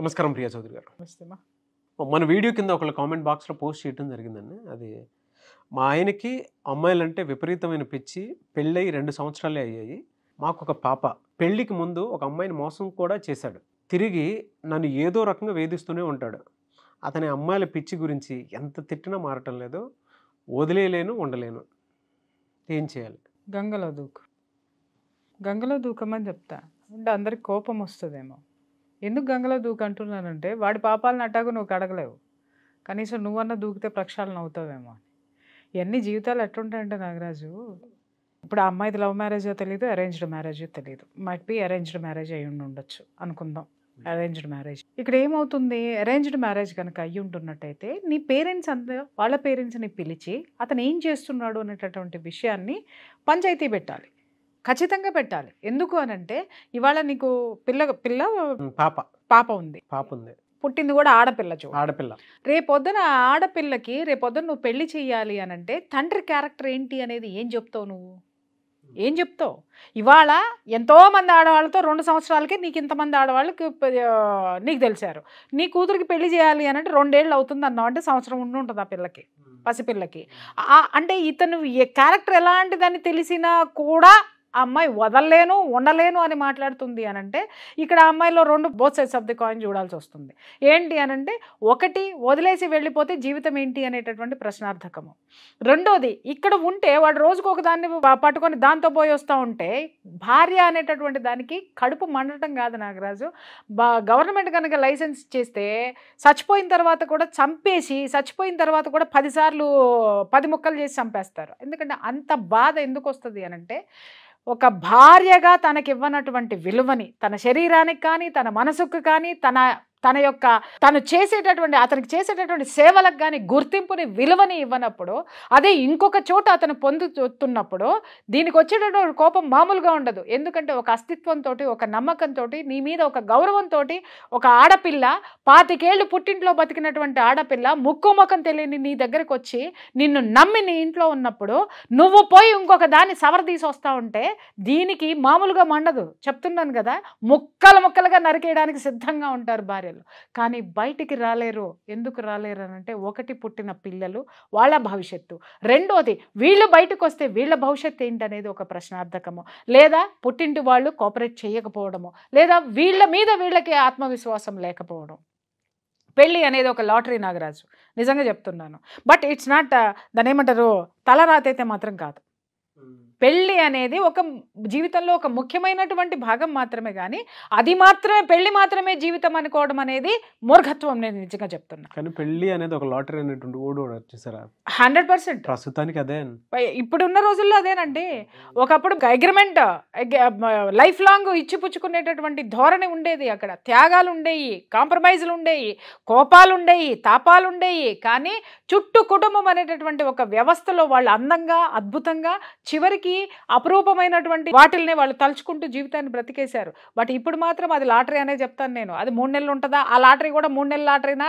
నమస్కారం ప్రియా చౌదరి గారు మన వీడియో కింద ఒకళ్ళ కామెంట్ బాక్స్లో పోస్ట్ చేయడం జరిగిందండి అది మా ఆయనకి అమ్మాయిలంటే విపరీతమైన పిచ్చి పెళ్ళయి రెండు సంవత్సరాలే అయ్యాయి మాకు ఒక పాప పెళ్ళికి ముందు ఒక అమ్మాయిని మోసం కూడా చేశాడు తిరిగి నన్ను ఏదో రకంగా వేధిస్తూనే ఉంటాడు అతని అమ్మాయిల పిచ్చి గురించి ఎంత తిట్టినా మారటం లేదు వదిలేయలేను ఉండలేను ఏం చేయాలి గంగలో దూకు గంగలో దూకమని చెప్తా అంటే అందరికి కోపం వస్తుందేమో ఎందుకు గంగలో దూకంటున్నానంటే వాడి పాపాలను అట్టాకు నువ్వు కడగలేవు కనీసం నువ్వన్న దూకితే ప్రక్షాళన అవుతావేమో ఇవన్నీ జీవితాలు ఎట్లుంటాయంటే నాగరాజు ఇప్పుడు ఆ అమ్మాయిది లవ్ మ్యారేజో తెలియదు అరేంజ్డ్ మ్యారేజో తెలియదు మైట్ బి అరేంజ్డ్ మ్యారేజ్ అయి ఉండొచ్చు అనుకుందాం అరేంజ్డ్ మ్యారేజ్ ఇక్కడ ఏమవుతుంది అరేంజ్డ్ మ్యారేజ్ కనుక అయ్యి ఉంటున్నట్టయితే నీ పేరెంట్స్ అంత వాళ్ళ పేరెంట్స్ని పిలిచి అతను ఏం చేస్తున్నాడు అనేటటువంటి విషయాన్ని పంచాయతీ పెట్టాలి ఖచ్చితంగా పెట్టాలి ఎందుకు అనంటే ఇవాళ నీకు పిల్ల పిల్ల పాప పాప ఉంది పాప ఉంది పుట్టింది కూడా ఆడపిల్ల చూ ఆడపిల్ల రేపొద్దున ఆడపిల్లకి రేపొద్దున నువ్వు పెళ్లి చేయాలి అనంటే తండ్రి క్యారెక్టర్ ఏంటి అనేది ఏం చెప్తావు నువ్వు ఏం చెప్తావు ఇవాళ ఎంతోమంది ఆడవాళ్ళతో రెండు సంవత్సరాలకే నీకు ఇంతమంది ఆడవాళ్ళకి నీకు తెలిసారు నీ కూతురికి పెళ్లి చేయాలి అని అంటే రెండేళ్ళు అవుతుంది అన్నావు అంటే సంవత్సరం ఉండి ఉంటుంది ఆ పిల్లకి పసిపిల్లకి అంటే ఇతను క్యారెక్టర్ ఎలాంటిదని తెలిసినా కూడా ఆ అమ్మాయి వదలలేను ఉండలేను అని మాట్లాడుతుంది అని అంటే ఇక్కడ ఆ అమ్మాయిలో రెండు both sides of the coin చూడాల్సి వస్తుంది ఏంటి అనంటే ఒకటి వదిలేసి వెళ్ళిపోతే జీవితం ఏంటి అనేటటువంటి ప్రశ్నార్థకము రెండోది ఇక్కడ ఉంటే వాడు రోజుకు ఒక దాన్ని పట్టుకొని దాంతో పోయి వస్తూ ఉంటే భార్య అనేటటువంటి దానికి కడుపు మండటం కాదు నాగరాజు బా గవర్నమెంట్ కనుక లైసెన్స్ చేస్తే చచ్చిపోయిన తర్వాత కూడా చంపేసి చచ్చిపోయిన తర్వాత కూడా పదిసార్లు పది ముక్కలు చేసి చంపేస్తారు ఎందుకంటే అంత బాధ ఎందుకు వస్తుంది అనంటే ఒక భార్యగా తనకివ్వనటువంటి విలువని తన శరీరానికి కానీ తన మనసుకు కానీ తన తన యొక్క తను చేసేటటువంటి అతనికి చేసేటటువంటి సేవలకు కానీ గుర్తింపుని విలువని ఇవ్వనప్పుడు అదే ఇంకొక చోట అతను పొందుతున్నప్పుడు దీనికి వచ్చేటటువంటి కోపం మామూలుగా ఉండదు ఎందుకంటే ఒక అస్తిత్వంతో ఒక నమ్మకంతో నీ మీద ఒక గౌరవంతో ఒక ఆడపిల్ల పాతికేళ్ళు పుట్టింట్లో బతికినటువంటి ఆడపిల్ల ముక్కు ముఖం తెలియని నీ దగ్గరకు వచ్చి నిన్ను నమ్మి నీ ఇంట్లో ఉన్నప్పుడు నువ్వు పోయి ఇంకొక దాన్ని సవరదీసి వస్తూ ఉంటే దీనికి మామూలుగా మండదు చెప్తున్నాను కదా ముక్కలు ముక్కలుగా నరికేయడానికి సిద్ధంగా ఉంటారు భార్యలు పిల్లలు కానీ బయటికి రాలేరు ఎందుకు రాలేరు అని అంటే ఒకటి పుట్టిన పిల్లలు వాళ్ళ భవిష్యత్తు రెండోది వీళ్ళు బయటకు వస్తే వీళ్ళ భవిష్యత్తు ఏంటనేది ఒక ప్రశ్నార్థకము లేదా పుట్టింటి వాళ్ళు కోఆపరేట్ చేయకపోవడము లేదా వీళ్ళ మీద వీళ్ళకి ఆత్మవిశ్వాసం లేకపోవడం పెళ్ళి అనేది ఒక లాటరీ నాగరాజు నిజంగా చెప్తున్నాను బట్ ఇట్స్ నాట్ దాని ఏమంటారు తలరాతైతే మాత్రం కాదు పెళ్ళి అనేది ఒక జీవితంలో ఒక ముఖ్యమైనటువంటి భాగం మాత్రమే కానీ అది మాత్రమే పెళ్ళి మాత్రమే జీవితం అనుకోవడం అనేది మూర్ఘత్వం నేను నిజంగా చెప్తున్నా కానీ పెళ్ళి అనేది ఒక లాటరీ అనేటువంటి ఓడి వచ్చేసారా హండ్రెడ్ పర్సెంట్ ప్రస్తుతానికి అదే ఇప్పుడున్న రోజుల్లో అదేనండి ఒకప్పుడు అగ్రిమెంట్ లైఫ్ లాంగ్ ఇచ్చిపుచ్చుకునేటటువంటి ధోరణి ఉండేది అక్కడ త్యాగాలు ఉండేవి కాంప్రమైజ్లు ఉండేవి కోపాలు ఉండేవి తాపాలు ఉండేవి కానీ చుట్టూ కుటుంబం అనేటటువంటి ఒక వ్యవస్థలో వాళ్ళు అందంగా అద్భుతంగా చివరికి అందరికీ అపరూపమైనటువంటి వాటిల్ని వాళ్ళు తలుచుకుంటూ జీవితాన్ని బ్రతికేశారు బట్ ఇప్పుడు మాత్రం అది లాటరీ అనే చెప్తాను నేను అది మూడు నెలలు ఉంటుందా ఆ లాటరీ కూడా మూడు నెలల లాటరీనా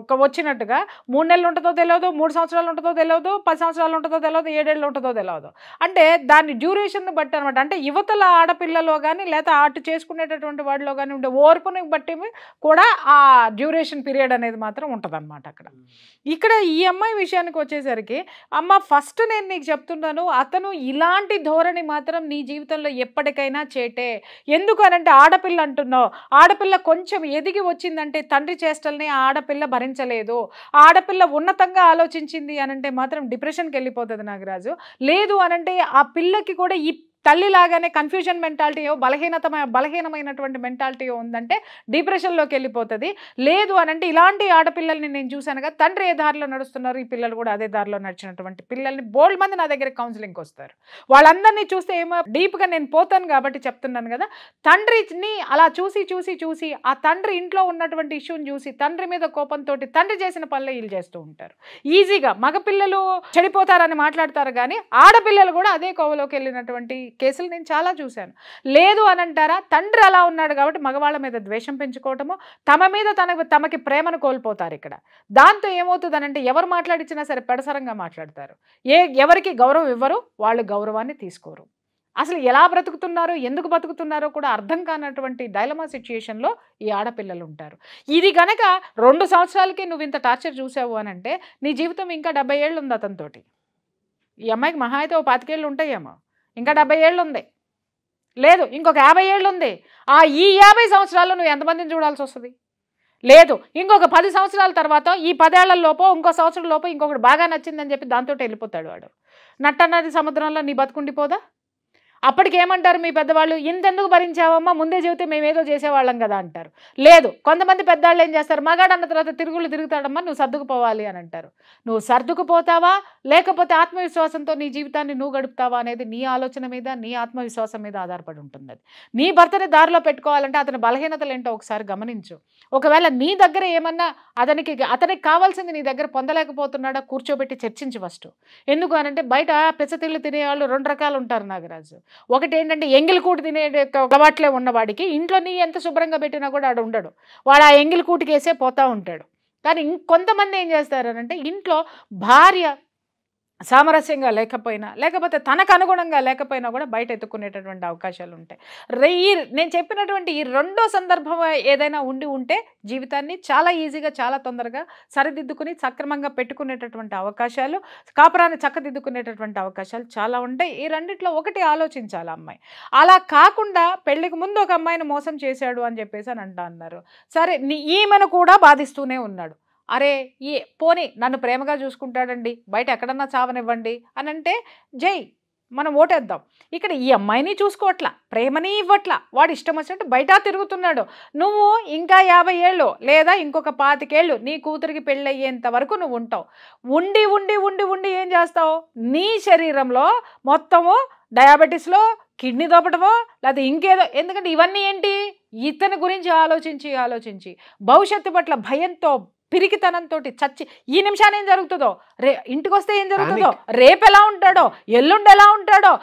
ఒక వచ్చినట్టుగా మూడు నెలలు ఉంటుందో తెలియదు మూడు సంవత్సరాలు ఉంటుందో తెలియదు పది సంవత్సరాలు ఉంటుందో తెలియదు ఏడేళ్ళు ఉంటుందో తెలియదు అంటే దాని డ్యూరేషన్ని బట్టి అనమాట అంటే యువతల ఆడపిల్లలో కానీ లేదా అటు చేసుకునేటటువంటి వాడిలో కానీ ఉండే ఓర్పుని బట్టి కూడా ఆ డ్యూరేషన్ పీరియడ్ అనేది మాత్రం ఉంటుంది అక్కడ ఇక్కడ ఈ అమ్మాయి విషయానికి వచ్చేసరికి అమ్మ ఫస్ట్ నేను నీకు చెప్తున్నాను చెప్తున్నాను అతను ఇలాంటి ధోరణి మాత్రం నీ జీవితంలో ఎప్పటికైనా చేటే ఎందుకు అనంటే ఆడపిల్ల అంటున్నావు ఆడపిల్ల కొంచెం ఎదిగి వచ్చిందంటే తండ్రి చేష్టల్ని ఆడపిల్ల భరించలేదు ఆడపిల్ల ఉన్నతంగా ఆలోచించింది అనంటే మాత్రం డిప్రెషన్కి వెళ్ళిపోతుంది నాగరాజు లేదు అనంటే ఆ పిల్లకి కూడా తల్లిలాగానే కన్ఫ్యూజన్ మెంటాలిటీయో బలహీనతమైన బలహీనమైనటువంటి మెంటాలిటీయో ఉందంటే డిప్రెషన్లోకి వెళ్ళిపోతుంది లేదు అని అంటే ఇలాంటి ఆడపిల్లల్ని నేను చూశాను కదా తండ్రి ఏ దారిలో నడుస్తున్నారు ఈ పిల్లలు కూడా అదే దారిలో నడిచినటువంటి పిల్లల్ని బోల్డ్ మంది నా దగ్గర కౌన్సిలింగ్కి వస్తారు వాళ్ళందరినీ చూస్తే ఏమో డీప్గా నేను పోతాను కాబట్టి చెప్తున్నాను కదా తండ్రిని అలా చూసి చూసి చూసి ఆ తండ్రి ఇంట్లో ఉన్నటువంటి ఇష్యూని చూసి తండ్రి మీద కోపంతో తండ్రి చేసిన పనులు వీళ్ళు చేస్తూ ఉంటారు ఈజీగా మగపిల్లలు చెడిపోతారని మాట్లాడతారు కానీ ఆడపిల్లలు కూడా అదే కోవలోకి వెళ్ళినటువంటి కేసులు నేను చాలా చూశాను లేదు అని అంటారా తండ్రి అలా ఉన్నాడు కాబట్టి మగవాళ్ళ మీద ద్వేషం పెంచుకోవటము తమ మీద తన తమకి ప్రేమను కోల్పోతారు ఇక్కడ దాంతో ఏమవుతుందనంటే ఎవరు మాట్లాడించినా సరే పెడసరంగా మాట్లాడతారు ఏ ఎవరికి గౌరవం ఇవ్వరు వాళ్ళు గౌరవాన్ని తీసుకోరు అసలు ఎలా బ్రతుకుతున్నారో ఎందుకు బ్రతుకుతున్నారో కూడా అర్థం కానటువంటి డైలమా సిచ్యుయేషన్లో ఈ ఆడపిల్లలు ఉంటారు ఇది కనుక రెండు సంవత్సరాలకే నువ్వు ఇంత టార్చర్ చూసావు అని అంటే నీ జీవితం ఇంకా డెబ్బై ఏళ్ళు ఉంది అతనితోటి ఈ అమ్మాయికి మహా అయితే ఓ పాతికేళ్ళు ఉంటాయేమో ఇంకా డెబ్బై ఏళ్ళు ఉంది లేదు ఇంకొక యాభై ఏళ్ళు ఉంది ఆ ఈ యాభై సంవత్సరాల్లో నువ్వు ఎంతమందిని చూడాల్సి వస్తుంది లేదు ఇంకొక పది సంవత్సరాల తర్వాత ఈ పదేళ్లలోపు ఇంకో సంవత్సరం లోపు ఇంకొకటి బాగా నచ్చిందని చెప్పి దాంతో వెళ్ళిపోతాడు వాడు నట్టన్నది సముద్రంలో నీ బతుకుండిపోదా అప్పటికేమంటారు మీ పెద్దవాళ్ళు ఇంతెందుకు భరించావమ్మా ముందే చెబితే మేమేదో చేసేవాళ్ళం కదా అంటారు లేదు కొంతమంది పెద్దవాళ్ళు ఏం చేస్తారు మగాడు అన్న తర్వాత తిరుగులు తిరుగుతాడమ్మా నువ్వు సర్దుకుపోవాలి అని అంటారు నువ్వు సర్దుకుపోతావా లేకపోతే ఆత్మవిశ్వాసంతో నీ జీవితాన్ని నువ్వు గడుపుతావా అనేది నీ ఆలోచన మీద నీ ఆత్మవిశ్వాసం మీద ఆధారపడి ఉంటుంది అది నీ భర్తని దారిలో పెట్టుకోవాలంటే అతని బలహీనతలు ఏంటో ఒకసారి గమనించు ఒకవేళ నీ దగ్గర ఏమన్నా అతనికి అతనికి కావాల్సింది నీ దగ్గర పొందలేకపోతున్నాడా కూర్చోబెట్టి చర్చించి ఫస్ట్ ఎందుకు అనంటే బయట పెసతిళ్ళు తినేవాళ్ళు రెండు రకాలు ఉంటారు నాగరాజు ఒకటి ఏంటంటే ఎంగిలి కూటు తినే అలవాట్లే ఉన్నవాడికి ఇంట్లో నీ ఎంత శుభ్రంగా పెట్టినా కూడా ఆడు ఉండడు వాడు ఆ ఎంగిలి కూటికేసే పోతూ ఉంటాడు కానీ ఇంకొంతమంది ఏం చేస్తారనంటే ఇంట్లో భార్య సామరస్యంగా లేకపోయినా లేకపోతే తనకు అనుగుణంగా లేకపోయినా కూడా బయట ఎత్తుకునేటటువంటి అవకాశాలు ఉంటాయి ఈ నేను చెప్పినటువంటి ఈ రెండో సందర్భం ఏదైనా ఉండి ఉంటే జీవితాన్ని చాలా ఈజీగా చాలా తొందరగా సరిదిద్దుకుని సక్రమంగా పెట్టుకునేటటువంటి అవకాశాలు కాపురాన్ని చక్కదిద్దుకునేటటువంటి అవకాశాలు చాలా ఉంటాయి ఈ రెండిట్లో ఒకటి ఆలోచించాలి అమ్మాయి అలా కాకుండా పెళ్లికి ముందు ఒక అమ్మాయిని మోసం చేశాడు అని చెప్పేసి అని అంటా అన్నారు సరే ఈమెను కూడా బాధిస్తూనే ఉన్నాడు అరే ఈ పోనీ నన్ను ప్రేమగా చూసుకుంటాడండి బయట ఎక్కడన్నా చావనివ్వండి అని అంటే జై మనం ఓటేద్దాం ఇక్కడ ఈ అమ్మాయిని చూసుకోవట్లా ప్రేమని ఇవ్వట్లా వాడు ఇష్టం వచ్చినట్టు బయట తిరుగుతున్నాడు నువ్వు ఇంకా యాభై ఏళ్ళు లేదా ఇంకొక పాతికేళ్ళు నీ కూతురికి పెళ్ళయ్యేంత వరకు నువ్వు ఉంటావు ఉండి ఉండి ఉండి ఉండి ఏం చేస్తావు నీ శరీరంలో మొత్తము డయాబెటీస్లో కిడ్నీ దొప్పటమో లేదా ఇంకేదో ఎందుకంటే ఇవన్నీ ఏంటి ఇతని గురించి ఆలోచించి ఆలోచించి భవిష్యత్తు పట్ల భయంతో పిరికితనంతో చచ్చి ఈ నిమిషాన్ని ఏం జరుగుతుందో రే ఇంటికి వస్తే ఏం జరుగుతుందో రేపు ఎలా ఉంటాడో ఎల్లుండి ఎలా ఉంటాడో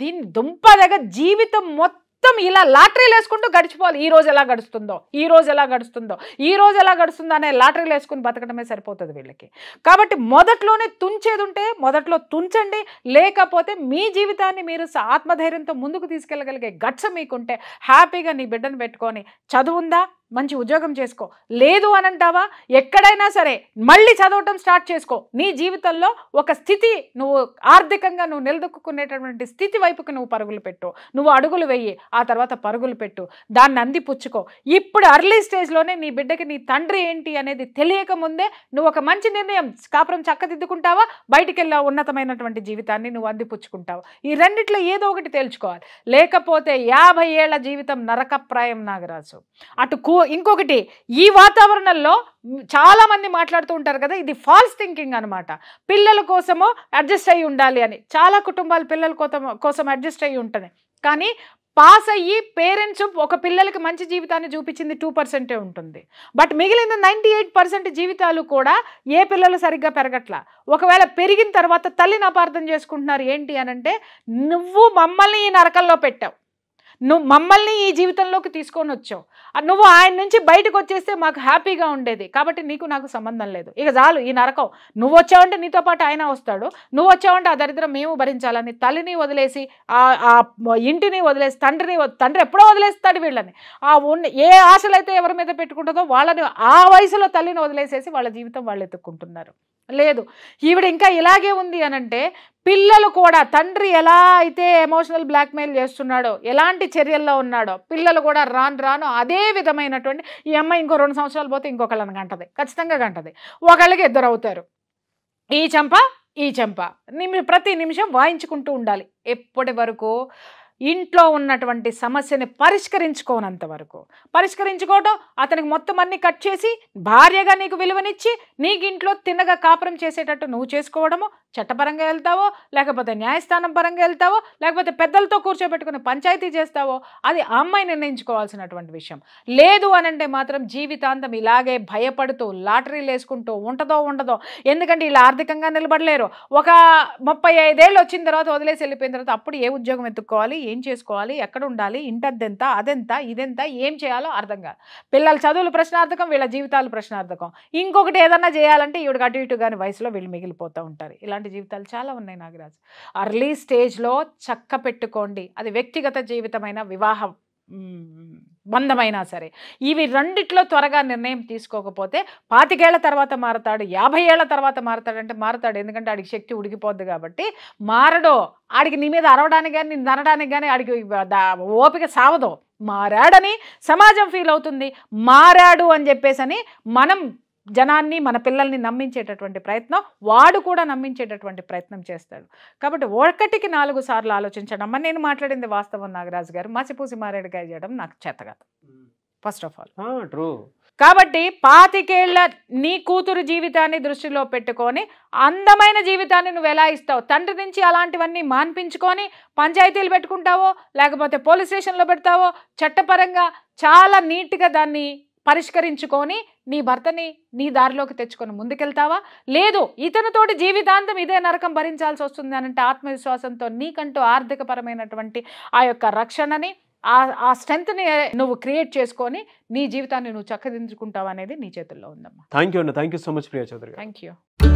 దీని దుంప దగ్గర జీవితం మొత్తం మొత్తం ఇలా లాటరీలు వేసుకుంటూ గడిచిపోవాలి ఈ రోజు ఎలా గడుస్తుందో ఈ రోజు ఎలా గడుస్తుందో ఈ రోజు ఎలా గడుస్తుందో అనే లాటరీలు వేసుకుని బతకడమే సరిపోతుంది వీళ్ళకి కాబట్టి మొదట్లోనే తుంచేది ఉంటే మొదట్లో తుంచండి లేకపోతే మీ జీవితాన్ని మీరు ఆత్మధైర్యంతో ముందుకు తీసుకెళ్ళగలిగే గట్స మీకుంటే హ్యాపీగా నీ బిడ్డను పెట్టుకొని చదువుందా మంచి ఉద్యోగం చేసుకో లేదు అని అంటావా ఎక్కడైనా సరే మళ్ళీ చదవటం స్టార్ట్ చేసుకో నీ జీవితంలో ఒక స్థితి నువ్వు ఆర్థికంగా నువ్వు నిలదొక్కునేటటువంటి స్థితి వైపుకి నువ్వు పరుగులు పెట్టు నువ్వు అడుగులు వెయ్యి ఆ తర్వాత పరుగులు పెట్టు దాన్ని అందిపుచ్చుకో ఇప్పుడు అర్లీ స్టేజ్లోనే నీ బిడ్డకి నీ తండ్రి ఏంటి అనేది తెలియక ముందే నువ్వు ఒక మంచి నిర్ణయం కాపురం చక్కదిద్దుకుంటావా బయటికి వెళ్ళా ఉన్నతమైనటువంటి జీవితాన్ని నువ్వు అందిపుచ్చుకుంటావు ఈ రెండిట్లో ఏదో ఒకటి తేల్చుకోవాలి లేకపోతే యాభై ఏళ్ల జీవితం నరకప్రాయం నాగరాజు అటు కూ ఇంకొకటి ఈ వాతావరణంలో చాలామంది మాట్లాడుతూ ఉంటారు కదా ఇది ఫాల్స్ థింకింగ్ అనమాట పిల్లల కోసము అడ్జస్ట్ అయ్యి ఉండాలి అని చాలా కుటుంబాలు పిల్లల కోసం కోసం అడ్జస్ట్ అయ్యి ఉంటుంది కానీ పాస్ అయ్యి పేరెంట్స్ ఒక పిల్లలకి మంచి జీవితాన్ని చూపించింది టూ పర్సెంటే ఉంటుంది బట్ మిగిలిన నైంటీ ఎయిట్ పర్సెంట్ జీవితాలు కూడా ఏ పిల్లలు సరిగ్గా పెరగట్ల ఒకవేళ పెరిగిన తర్వాత తల్లిని అపార్థం చేసుకుంటున్నారు ఏంటి అనంటే నువ్వు మమ్మల్ని ఈ నరకంలో పెట్టావు నువ్వు మమ్మల్ని ఈ జీవితంలోకి తీసుకొని వచ్చావు నువ్వు ఆయన నుంచి బయటకు వచ్చేస్తే మాకు హ్యాపీగా ఉండేది కాబట్టి నీకు నాకు సంబంధం లేదు ఇక చాలు ఈ నరకం నువ్వు వచ్చావంటే నీతో పాటు ఆయన వస్తాడు నువ్వు వచ్చావంటే ఆ దరిద్రం మేము భరించాలని తల్లిని వదిలేసి ఆ ఇంటిని వదిలేసి తండ్రిని తండ్రి ఎప్పుడో వదిలేస్తాడు వీళ్ళని ఆ ఉన్న ఏ ఆశలు అయితే ఎవరి మీద పెట్టుకుంటుందో వాళ్ళని ఆ వయసులో తల్లిని వదిలేసేసి వాళ్ళ జీవితం వాళ్ళు ఎత్తుక్కుంటున్నారు లేదు ఈవిడ ఇంకా ఇలాగే ఉంది అని అంటే పిల్లలు కూడా తండ్రి ఎలా అయితే ఎమోషనల్ బ్లాక్మెయిల్ చేస్తున్నాడో ఎలాంటి చర్యల్లో ఉన్నాడో పిల్లలు కూడా రాను రాను అదే విధమైనటువంటి ఈ అమ్మాయి ఇంకో రెండు సంవత్సరాలు పోతే ఇంకొకళ్ళని గంటది ఖచ్చితంగా గంటది ఒకళ్ళకి ఇద్దరు అవుతారు ఈ చెంప ఈ చెంప నిమి ప్రతి నిమిషం వాయించుకుంటూ ఉండాలి ఎప్పటి వరకు ఇంట్లో ఉన్నటువంటి సమస్యని పరిష్కరించుకోనంత వరకు పరిష్కరించుకోవడం అతనికి మొత్తం అన్ని కట్ చేసి భార్యగా నీకు విలువనిచ్చి నీకు ఇంట్లో తిన్నగా కాపురం చేసేటట్టు నువ్వు చేసుకోవడము చట్టపరంగా వెళ్తావో లేకపోతే న్యాయస్థానం పరంగా వెళ్తావో లేకపోతే పెద్దలతో కూర్చోబెట్టుకుని పంచాయతీ చేస్తావో అది ఆ అమ్మాయి నిర్ణయించుకోవాల్సినటువంటి విషయం లేదు అనంటే మాత్రం జీవితాంతం ఇలాగే భయపడుతూ లాటరీలు వేసుకుంటూ ఉంటుందో ఉండదో ఎందుకంటే ఇలా ఆర్థికంగా నిలబడలేరు ఒక ముప్పై ఐదేళ్ళు వచ్చిన తర్వాత వదిలేసి వెళ్ళిపోయిన తర్వాత అప్పుడు ఏ ఉద్యోగం ఎత్తుక్కోవాలి ఏం చేసుకోవాలి ఎక్కడ ఉండాలి ఇంటద్దెంత అదెంత ఇదెంత ఏం చేయాలో అర్థం కాదు పిల్లల చదువులు ప్రశ్నార్థకం వీళ్ళ జీవితాలు ప్రశ్నార్థకం ఇంకొకటి ఏదన్నా చేయాలంటే ఈవిడ అటు ఇటు కానీ వయసులో వీళ్ళు మిగిలిపోతూ ఉంటారు ఇలాంటి అలాంటి జీవితాలు చాలా ఉన్నాయి నాగరాజ్ అర్లీ స్టేజ్లో చక్క పెట్టుకోండి అది వ్యక్తిగత జీవితమైన వివాహం బంధమైనా సరే ఇవి రెండిట్లో త్వరగా నిర్ణయం తీసుకోకపోతే పాతికేళ్ల తర్వాత మారతాడు యాభై ఏళ్ల తర్వాత మారతాడు అంటే మారతాడు ఎందుకంటే ఆడికి శక్తి ఉడికిపోద్ది కాబట్టి మారడో ఆడికి నీ మీద అరవడానికి కానీ నేను నరడానికి కానీ ఆడికి ఓపిక సావదు మారాడని సమాజం ఫీల్ అవుతుంది మారాడు అని చెప్పేసి మనం జనాన్ని మన పిల్లల్ని నమ్మించేటటువంటి ప్రయత్నం వాడు కూడా నమ్మించేటటువంటి ప్రయత్నం చేస్తాడు కాబట్టి ఒకటికి నాలుగు సార్లు ఆలోచించడం అమ్మ నేను మాట్లాడింది వాస్తవం నాగరాజు గారు మసిపూసి మారేడుగా చేయడం నాకు చేతగదు ఫస్ట్ ఆఫ్ ఆల్ ట్రూ కాబట్టి పాతికేళ్ల నీ కూతురు జీవితాన్ని దృష్టిలో పెట్టుకొని అందమైన జీవితాన్ని నువ్వు ఎలా ఇస్తావు తండ్రి నుంచి అలాంటివన్నీ మాన్పించుకొని పంచాయతీలు పెట్టుకుంటావో లేకపోతే పోలీస్ స్టేషన్లో పెడతావో చట్టపరంగా చాలా నీట్గా దాన్ని పరిష్కరించుకొని నీ భర్తని నీ దారిలోకి తెచ్చుకొని ముందుకెళ్తావా లేదు ఇతనితోటి జీవితాంతం ఇదే నరకం భరించాల్సి వస్తుంది అనంటే ఆత్మవిశ్వాసంతో నీకంటూ ఆర్థికపరమైనటువంటి ఆ యొక్క రక్షణని ఆ ఆ స్ట్రెంత్ని నువ్వు క్రియేట్ చేసుకొని నీ జీవితాన్ని నువ్వు చక్కదించుకుంటావు అనేది నీ చేతుల్లో ఉందమ్మా థ్యాంక్ యూ అండి thank you so much Priya Chowdary thank you